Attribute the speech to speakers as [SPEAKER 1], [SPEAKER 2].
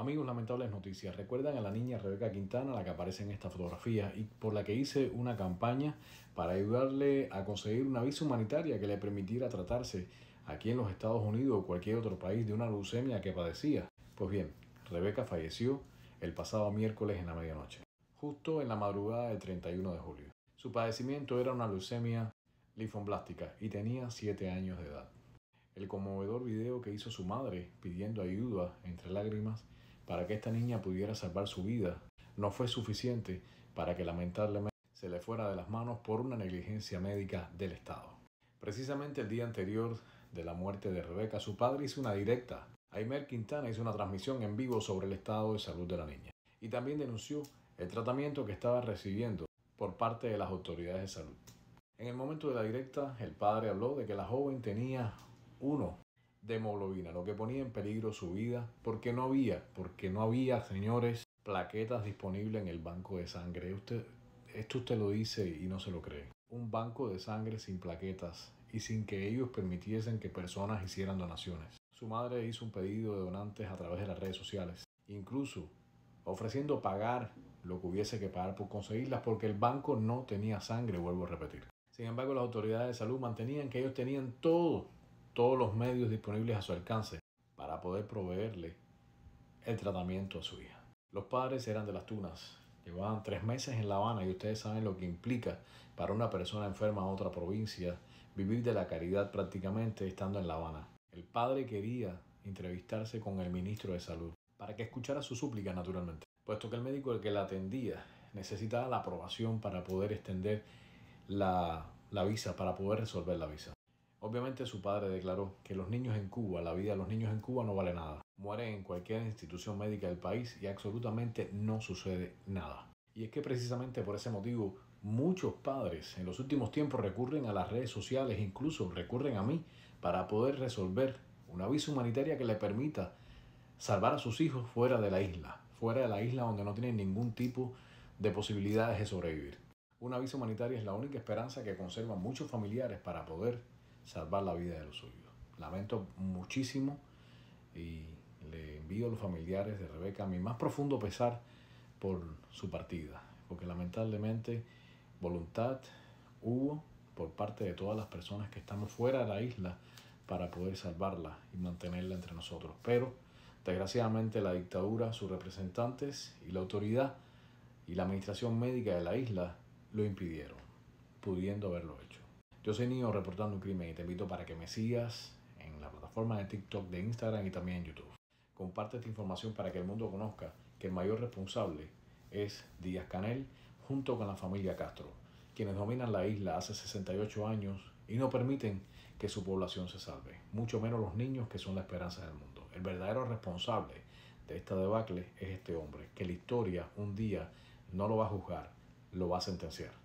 [SPEAKER 1] Amigos, lamentables noticias. ¿Recuerdan a la niña Rebeca Quintana, la que aparece en esta fotografía y por la que hice una campaña para ayudarle a conseguir una visa humanitaria que le permitiera tratarse aquí en los Estados Unidos o cualquier otro país de una leucemia que padecía? Pues bien, Rebeca falleció el pasado miércoles en la medianoche, justo en la madrugada del 31 de julio. Su padecimiento era una leucemia linfoblástica y tenía 7 años de edad. El conmovedor video que hizo su madre pidiendo ayuda entre lágrimas para que esta niña pudiera salvar su vida no fue suficiente para que lamentablemente se le fuera de las manos por una negligencia médica del Estado. Precisamente el día anterior de la muerte de Rebeca, su padre hizo una directa. Aymer Quintana hizo una transmisión en vivo sobre el estado de salud de la niña y también denunció el tratamiento que estaba recibiendo por parte de las autoridades de salud. En el momento de la directa, el padre habló de que la joven tenía uno de hemoglobina, lo que ponía en peligro su vida, porque no había, porque no había, señores, plaquetas disponibles en el banco de sangre. esto usted lo dice y no se lo cree. Un banco de sangre sin plaquetas y sin que ellos permitiesen que personas hicieran donaciones. Su madre hizo un pedido de donantes a través de las redes sociales, incluso ofreciendo pagar lo que hubiese que pagar por conseguirlas porque el banco no tenía sangre, vuelvo a repetir. Sin embargo, las autoridades de salud mantenían que ellos tenían todo todos los medios disponibles a su alcance para poder proveerle el tratamiento a su hija. Los padres eran de las Tunas, llevaban tres meses en La Habana y ustedes saben lo que implica para una persona enferma a otra provincia vivir de la caridad prácticamente estando en La Habana. El padre quería entrevistarse con el ministro de Salud para que escuchara su súplica naturalmente, puesto que el médico el que la atendía necesitaba la aprobación para poder extender la, la visa, para poder resolver la visa. Obviamente su padre declaró que los niños en Cuba, la vida de los niños en Cuba no vale nada. Mueren en cualquier institución médica del país y absolutamente no sucede nada. Y es que precisamente por ese motivo muchos padres en los últimos tiempos recurren a las redes sociales, incluso recurren a mí, para poder resolver una visa humanitaria que le permita salvar a sus hijos fuera de la isla, fuera de la isla donde no tienen ningún tipo de posibilidades de sobrevivir. Una visa humanitaria es la única esperanza que conservan muchos familiares para poder salvar la vida de los suyos. Lamento muchísimo y le envío a los familiares de Rebeca mi más profundo pesar por su partida, porque lamentablemente voluntad hubo por parte de todas las personas que estamos fuera de la isla para poder salvarla y mantenerla entre nosotros. Pero desgraciadamente la dictadura, sus representantes y la autoridad y la administración médica de la isla lo impidieron, pudiendo haberlo hecho. Yo soy niño reportando un crimen y te invito para que me sigas en la plataforma de TikTok, de Instagram y también en YouTube. Comparte esta información para que el mundo conozca que el mayor responsable es Díaz Canel junto con la familia Castro, quienes dominan la isla hace 68 años y no permiten que su población se salve, mucho menos los niños que son la esperanza del mundo. El verdadero responsable de esta debacle es este hombre, que la historia un día no lo va a juzgar, lo va a sentenciar.